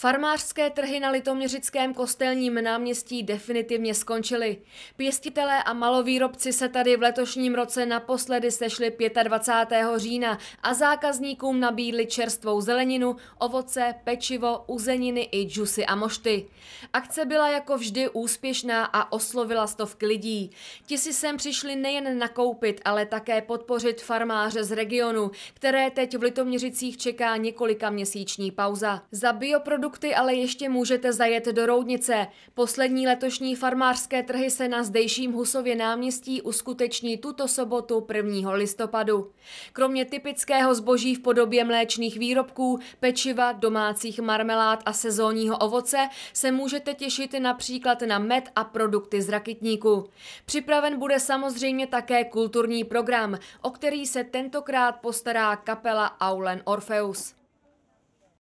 Farmářské trhy na Litoměřickém kostelním náměstí definitivně skončily. Pěstitelé a malovýrobci se tady v letošním roce naposledy sešli 25. října a zákazníkům nabídli čerstvou zeleninu, ovoce, pečivo, uzeniny i džusy a mošty. Akce byla jako vždy úspěšná a oslovila stovky lidí. Ti si sem přišli nejen nakoupit, ale také podpořit farmáře z regionu, které teď v Litoměřicích čeká několika měsíční pauza. Za bioprodukty produkty ale ještě můžete zajet do Roudnice. Poslední letošní farmářské trhy se na zdejším Husově náměstí uskuteční tuto sobotu 1. listopadu. Kromě typického zboží v podobě mléčných výrobků, pečiva, domácích marmelád a sezónního ovoce se můžete těšit například na med a produkty z rakitníku. Připraven bude samozřejmě také kulturní program, o který se tentokrát postará kapela Aulen Orfeus.